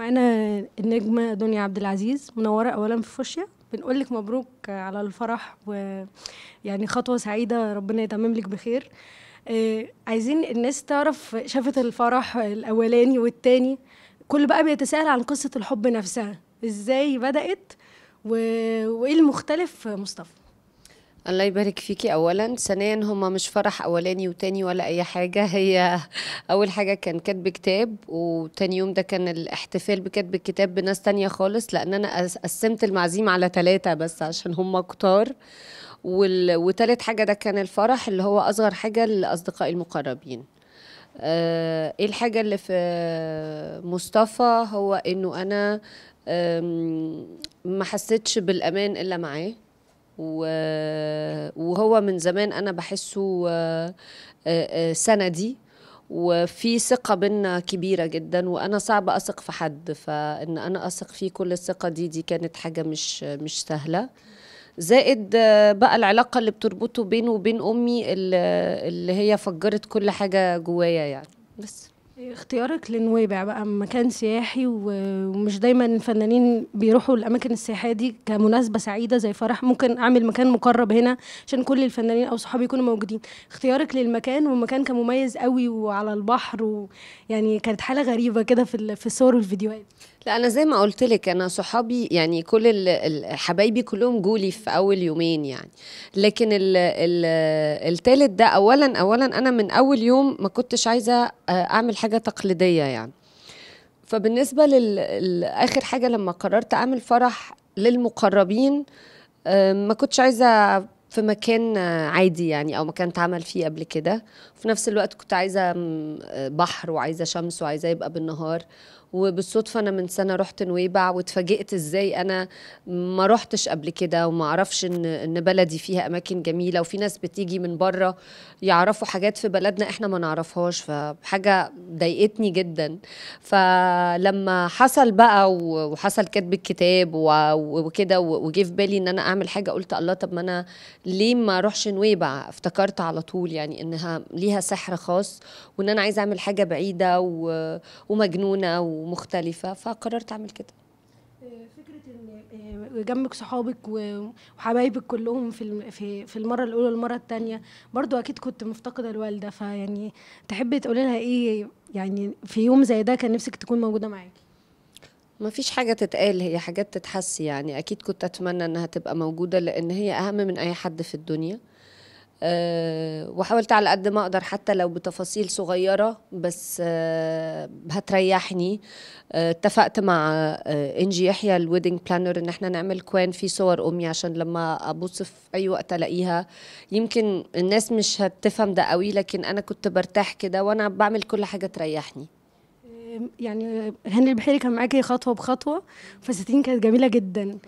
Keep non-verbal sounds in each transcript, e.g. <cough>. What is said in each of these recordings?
معانا النجمة دنيا عبد العزيز منورة أولا في فوشيا بنقول لك مبروك على الفرح ويعني خطوة سعيدة ربنا يتمم لك بخير آه، عايزين الناس تعرف شافت الفرح الأولاني والتاني كل بقى بيتساءل عن قصة الحب نفسها إزاي بدأت وإيه المختلف مصطفى الله يبارك فيكي اولا ثانيا هما مش فرح اولاني وتاني ولا اي حاجه <laughs> هي اول حاجه كان كاتب كتاب وتاني يوم ده كان الاحتفال بكتب الكتاب بناس تانية خالص لان انا قسمت المعزيم على ثلاثة بس عشان هما كتار وال... وتالت حاجه ده كان الفرح اللي هو اصغر حاجه لاصدقائي المقربين آه، ايه الحاجه اللي في مصطفى هو انه انا ما حسيتش بالامان الا معاه وهو من زمان انا بحسه آه، آه، سندي وفي ثقة بينا كبيرة جدا وأنا صعب أثق في حد فإن أنا أثق فيه كل الثقة دي دي كانت حاجة مش مش سهلة زائد آه، بقى العلاقة اللي بتربطه بينه وبين أمي اللي هي فجرت كل حاجة جوايا يعني بس اختيارك لنويبع بقى مكان سياحي ومش دايما الفنانين بيروحوا الاماكن السياحيه دي كمناسبه سعيده زي فرح ممكن اعمل مكان مقرب هنا عشان كل الفنانين او صحابي يكونوا موجودين اختيارك للمكان والمكان كان مميز قوي وعلى البحر ويعني كانت حاله غريبه كده في في الصور والفيديوهات لا انا زي ما قلت لك انا صحابي يعني كل حبايبي كلهم جولي في اول يومين يعني لكن ال ال التالت ده اولا اولا انا من اول يوم ما كنتش عايزه اعمل حاجه حاجه تقليديه يعني فبالنسبه لاخر حاجه لما قررت اعمل فرح للمقربين ما كنتش عايزه في مكان عادي يعني او مكان اتعمل فيه قبل كده في نفس الوقت كنت عايزه بحر وعايزه شمس وعايزه يبقى بالنهار وبالصدفه انا من سنه رحت نويبع واتفاجئت ازاي انا ما رحتش قبل كده وما اعرفش ان ان بلدي فيها اماكن جميله وفي ناس بتيجي من بره يعرفوا حاجات في بلدنا احنا ما نعرفهاش فحاجه ضايقتني جدا فلما حصل بقى وحصل كتب الكتاب وكده وجه في بالي ان انا اعمل حاجه قلت الله طب ما انا ليه ما اروحش نويبع افتكرت على طول يعني انها ليها سحر خاص وان انا عايزه اعمل حاجه بعيده ومجنونه ومختلفه فقررت اعمل كده آه، فكره ان آه، جنبك صحابك وحبايبك كلهم في في في المره الاولى والمره الثانيه برضو اكيد كنت مفتقده الوالده فيعني تحبي تقولي لها ايه يعني في يوم زي ده كان نفسك تكون موجوده معاكي ما فيش حاجة تتقال هي حاجات تتحس يعني أكيد كنت أتمنى أنها تبقى موجودة لأن هي أهم من أي حد في الدنيا آه، وحاولت على قد ما اقدر حتى لو بتفاصيل صغيره بس آه، هتريحني آه، اتفقت مع انجي يحيى الويدنج بلانر ان احنا نعمل كوان فيه صور امي عشان لما ابص في اي وقت الاقيها يمكن الناس مش هتفهم ده قوي لكن انا كنت برتاح كده وانا بعمل كل حاجه تريحني يعني هاني البحيري كان معاكي خطوه بخطوه فساتين كانت جميله جدا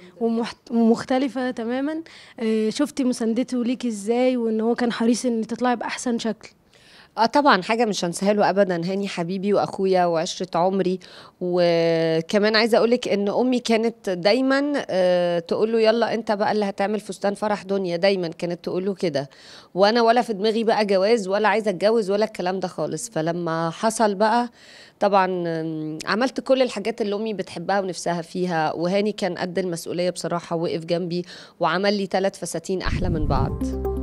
ومختلفه تماما آه، شفتي مساندته ليكي ازاي وان هو كان حريص ان تطلعي باحسن شكل اه طبعا حاجه مش له ابدا هاني حبيبي واخويا وعشره عمري وكمان عايزه اقولك ان امي كانت دايما آه، تقول له يلا انت بقى اللي هتعمل فستان فرح دنيا دايما كانت تقول له كده وانا ولا في دماغي بقى جواز ولا عايزه اتجوز ولا الكلام ده خالص فلما حصل بقى طبعا عملت كل الحاجات اللي امي بتحبها ونفسها فيها وهاني كان قد المسؤوليه بصراحه وقف جنبي وعمل لي ثلاث فساتين احلى من بعض